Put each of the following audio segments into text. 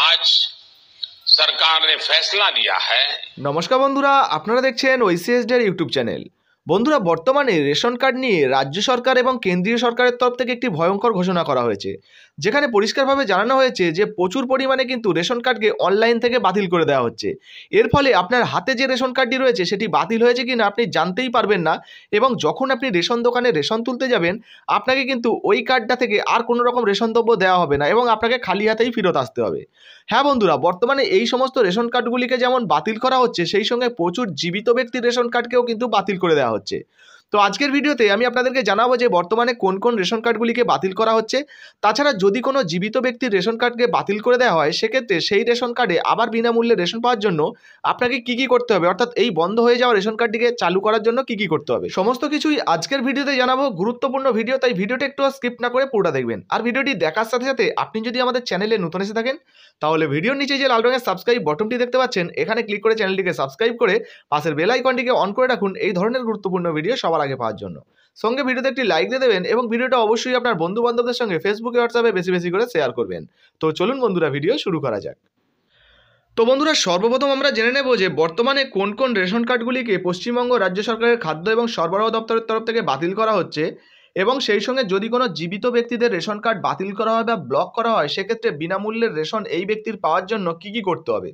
आज सरकार ने फैसला लिया है नमस्कार बंधुरा আপনারা দেখছেন ওই সিএসডি এর ইউটিউব চ্যানেল বন্ধুরা বর্তমানে রেশন কার্ড নিয়ে রাজ্য সরকার এবং কেন্দ্রীয় সরকারের তরফ থেকে একটি ভয়ঙ্কর ঘোষণা করা হয়েছে যেখানে পরিষ্কারভাবে জানানো হয়েছে যে প্রচুর পরিমাণে কিন্তু রেশন কার্ডকে অনলাইন থেকে বাতিল করে দেওয়া হচ্ছে এর ফলে আপনার হাতে যে রেশন কার্ডটি রয়েছে সেটি বাতিল হয়েছে কিনা আপনি জানতেই পারবেন না এবং যখন আপনি রেশন দোকানে রেশন তুলতে যাবেন আপনাকে কিন্তু ওই কার্ডটা থেকে আর কোনো রকম রেশন দ্রব্য দেওয়া হবে না এবং আপনাকে খালি হাতেই ফেরত আসতে হবে হ্যাঁ বন্ধুরা বর্তমানে এই সমস্ত রেশন কার্ডগুলিকে যেমন বাতিল করা হচ্ছে সেই সঙ্গে প্রচুর জীবিত ব্যক্তির রেশন কার্ডকেও কিন্তু বাতিল করে দেওয়া হচ্ছে হচ্ছে তো আজকের ভিডিওতে আমি আপনাদেরকে জানাবো যে বর্তমানে কোন কোন রেশন কার্ডগুলিকে বাতিল করা হচ্ছে তাছাড়া যদি কোনো জীবিত ব্যক্তির রেশন কার্ডকে বাতিল করে দেওয়া হয় সেক্ষেত্রে সেই রেশন কার্ডে আবার বিনামূল্যে রেশন পাওয়ার জন্য আপনাকে কি কি করতে হবে অর্থাৎ এই বন্ধ হয়ে যাওয়া রেশন কার্ডটিকে চালু করার জন্য কি কি করতে হবে সমস্ত কিছুই আজকের ভিডিওতে জানাবো গুরুত্বপূর্ণ ভিডিও তাই ভিডিওটা একটু স্কিপ না করে পুরোটা দেখবেন আর ভিডিওটি দেখার সাথে সাথে আপনি যদি আমাদের চ্যানেলে নতুন এসে থাকেন তাহলে ভিডিওর নিচে যে লাল রঙের সাবস্ক্রাইব বটনটি দেখতে পাচ্ছেন এখানে ক্লিক করে চ্যানেলটিকে সাবস্ক্রাইব করে পাশের বেল আইকনটিকে অন করে রাখুন এই ধরনের গুরুত্বপূর্ণ ভিডিও সবার সবার আগে পাওয়ার জন্য সঙ্গে ভিডিওতে একটি লাইক দিয়ে দেবেন এবং ভিডিওটা অবশ্যই আপনার বন্ধু বান্ধবদের সঙ্গে ফেসবুকে হোয়াটসঅ্যাপে বেশি বেশি করে শেয়ার করবেন তো চলুন বন্ধুরা ভিডিও শুরু করা যাক তো বন্ধুরা সর্বপ্রথম আমরা জেনে নেব যে বর্তমানে কোন কোন রেশন কার্ডগুলিকে পশ্চিমবঙ্গ রাজ্য সরকারের খাদ্য এবং সরবরাহ দপ্তরের তরফ থেকে বাতিল করা হচ্ছে এবং সেই সঙ্গে যদি কোনো জীবিত ব্যক্তিদের রেশন কার্ড বাতিল করা হয় বা ব্লক করা হয় সেক্ষেত্রে বিনামূল্যের রেশন এই ব্যক্তির পাওয়ার জন্য কি কি করতে হবে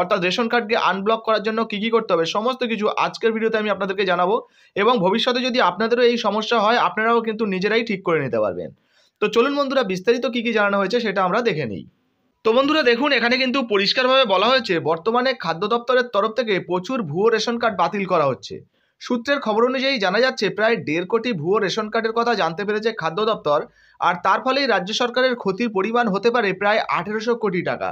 অর্থাৎ রেশন কার্ডকে আনব্লক করার জন্য কী কী করতে হবে সমস্ত কিছু আজকের ভিডিওতে আমি আপনাদেরকে জানাবো এবং ভবিষ্যতে যদি আপনাদেরও এই সমস্যা হয় আপনারাও কিন্তু নিজেরাই ঠিক করে নিতে পারবেন তো চলুন বন্ধুরা বিস্তারিত কী কী জানানো হয়েছে সেটা আমরা দেখে নিই তো বন্ধুরা দেখুন এখানে কিন্তু পরিষ্কারভাবে বলা হয়েছে বর্তমানে খাদ্য দপ্তরের তরফ থেকে প্রচুর ভুয়ো রেশন কার্ড বাতিল করা হচ্ছে সূত্রের খবর অনুযায়ী জানা যাচ্ছে প্রায় দেড় কোটি ভুয়ো রেশন কার্ডের কথা জানতে পেরেছে খাদ্য দপ্তর আর তার ফলেই রাজ্য সরকারের ক্ষতির পরিমাণ হতে পারে প্রায় আঠেরোশো কোটি টাকা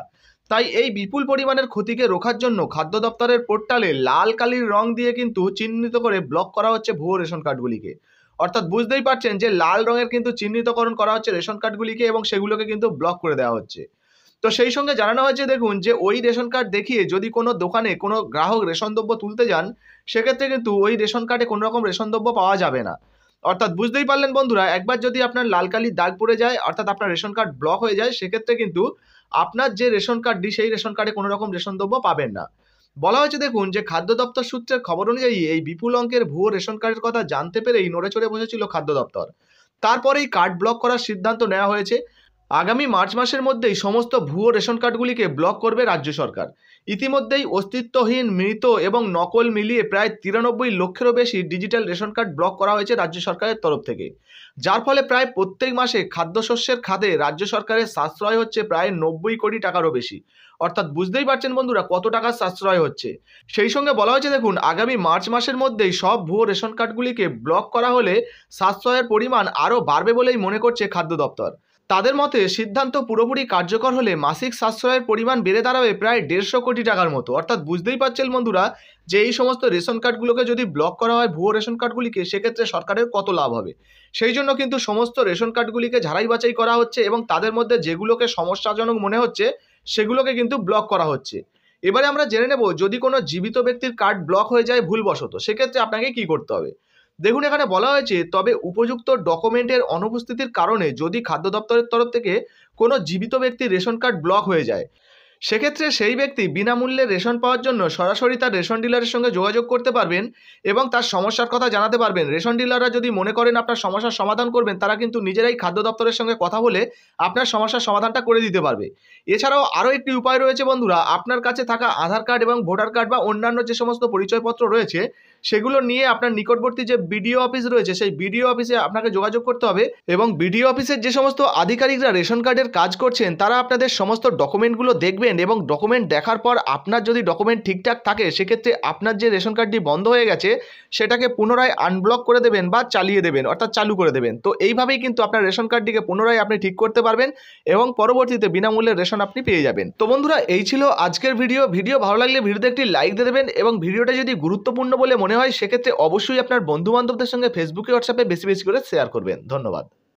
তাই এই বিপুল পরিমাণের ক্ষতিকে রোখার জন্য খাদ্য দপ্তরের পোর্টালে লাল কালির রং দিয়ে কিন্তু চিহ্নিত করে ব্লক করা হচ্ছে ভুয়ো রেশন কার্ডগুলিকে অর্থাৎ বুঝতেই পারছেন যে লাল রঙের কিন্তু চিহ্নিতকরণ করা হচ্ছে রেশন কার্ডগুলিকে এবং সেগুলোকে কিন্তু ব্লক করে দেওয়া হচ্ছে তো সেই সঙ্গে জানানো হয়েছে দেখুন যে ওই রেশন কার্ড দেখিয়ে যদি কোনো দোকানে কোনো গ্রাহক রেশন দ্রব্য তুলতে যান সেক্ষেত্রে কিন্তু ওই রেশন কার্ডে কোনো রকম রেশন দ্রব্য পাওয়া যাবে না অর্থাৎ বুঝতেই পারলেন বন্ধুরা একবার যদি আপনার লাল কালির দাগ পড়ে যায় অর্থাৎ আপনার রেশন কার্ড ব্লক হয়ে যায় সেক্ষেত্রে কিন্তু আপনার যে রেশন কার্ডটি সেই রেশন কার্ডে কোনো রকম রেশন দ্রব্য পাবেন না বলা হয়েছে দেখুন যে খাদ্য দপ্তর সূত্রের খবর অনুযায়ী এই বিপুল অঙ্কের ভুয়ো রেশন কার্ডের কথা জানতে পেরেই নড়ে চড়ে বসেছিল খাদ্য দপ্তর তারপরেই কার্ড ব্লক করার সিদ্ধান্ত নেওয়া হয়েছে আগামী মার্চ মাসের মধ্যেই সমস্ত ভুয়ো রেশন কার্ডগুলিকে ব্লক করবে রাজ্য সরকার ইতিমধ্যেই অস্তিত্বহীন মৃত এবং নকল মিলিয়ে প্রায় তিরানব্বই লক্ষেরও বেশি ডিজিটাল রেশন কার্ড ব্লক করা হয়েছে রাজ্য সরকারের তরফ থেকে যার ফলে প্রায় প্রত্যেক মাসে খাদ্যশস্যের খাদে রাজ্য সরকারের সাশ্রয় হচ্ছে প্রায় নব্বই কোটি টাকারও বেশি অর্থাৎ বুঝতেই পারছেন বন্ধুরা কত টাকার সাশ্রয় হচ্ছে সেই সঙ্গে বলা হয়েছে দেখুন আগামী মার্চ মাসের মধ্যেই সব ভুয়ো রেশন কার্ডগুলিকে ব্লক করা হলে সাশ্রয়ের পরিমাণ আরও বাড়বে বলেই মনে করছে খাদ্য দপ্তর তাদের মতে সিদ্ধান্ত পুরোপুরি কার্যকর হলে মাসিক সাশ্রয়ের পরিমাণ বেড়ে দাঁড়াবে প্রায় দেড়শো কোটি টাকার মতো অর্থাৎ বুঝতেই পারছেন বন্ধুরা যে এই সমস্ত রেশন কার্ডগুলোকে যদি ব্লক করা হয় ভুয়ো রেশন কার্ডগুলিকে সেক্ষেত্রে সরকারের কত লাভ হবে সেই জন্য কিন্তু সমস্ত রেশন কার্ডগুলিকে ঝাড়াই বাছাই করা হচ্ছে এবং তাদের মধ্যে যেগুলোকে সমস্যাজনক মনে হচ্ছে সেগুলোকে কিন্তু ব্লক করা হচ্ছে এবারে আমরা জেনে নেব যদি কোনো জীবিত ব্যক্তির কার্ড ব্লক হয়ে যায় ভুলবশত সেক্ষেত্রে আপনাকে কি করতে হবে দেখুন এখানে বলা হয়েছে তবে উপযুক্ত ডকুমেন্টের অনুপস্থিতির কারণে যদি খাদ্য দপ্তরের তরফ থেকে কোনো জীবিত ব্যক্তি রেশন কার্ড ব্লক হয়ে যায় সেক্ষেত্রে সেই ব্যক্তি বিনামূল্যে রেশন পাওয়ার জন্য সরাসরি তার রেশন ডিলারের সঙ্গে যোগাযোগ করতে পারবেন এবং তার সমস্যার কথা জানাতে পারবেন রেশন ডিলাররা যদি মনে করেন আপনার সমস্যার সমাধান করবেন তারা কিন্তু নিজেরাই খাদ্য দপ্তরের সঙ্গে কথা বলে আপনার সমস্যার সমাধানটা করে দিতে পারবে এছাড়াও আরও একটি উপায় রয়েছে বন্ধুরা আপনার কাছে থাকা আধার কার্ড এবং ভোটার কার্ড বা অন্যান্য যে সমস্ত পরিচয়পত্র রয়েছে সেগুলো নিয়ে আপনার নিকটবর্তী যে বিডিও অফিস রয়েছে সেই বিডিও অফিসে আপনাকে যোগাযোগ করতে হবে এবং বিডিও অফিসের যে সমস্ত আধিকারিকরা রেশন কার্ডের কাজ করছেন তারা আপনাদের সমস্ত ডকুমেন্টগুলো দেখবেন এবং ডকুমেন্ট দেখার পর আপনার যদি ডকুমেন্ট ঠিকঠাক থাকে সেক্ষেত্রে আপনার যে রেশন কার্ডটি বন্ধ হয়ে গেছে সেটাকে পুনরায় আনব্লক করে দেবেন বা চালিয়ে দেবেন অর্থাৎ চালু করে দেবেন তো এইভাবেই কিন্তু আপনার রেশন কার্ডটিকে পুনরায় আপনি ঠিক করতে পারবেন এবং পরবর্তীতে বিনামূল্যে রেশন আপনি পেয়ে যাবেন তো বন্ধুরা এই ছিল আজকের ভিডিও ভিডিও ভালো লাগলে ভিডিওতে একটি লাইক দিয়ে দেবেন এবং ভিডিওটা যদি গুরুত্বপূর্ণ বলে মনে মনে হয় সেক্ষেত্রে অবশ্যই আপনার বন্ধুবান্ধবদের সঙ্গে ফেসবুকে হোয়াটসঅ্যাপে বেশি বেশি করে শেয়ার করবেন ধন্যবাদ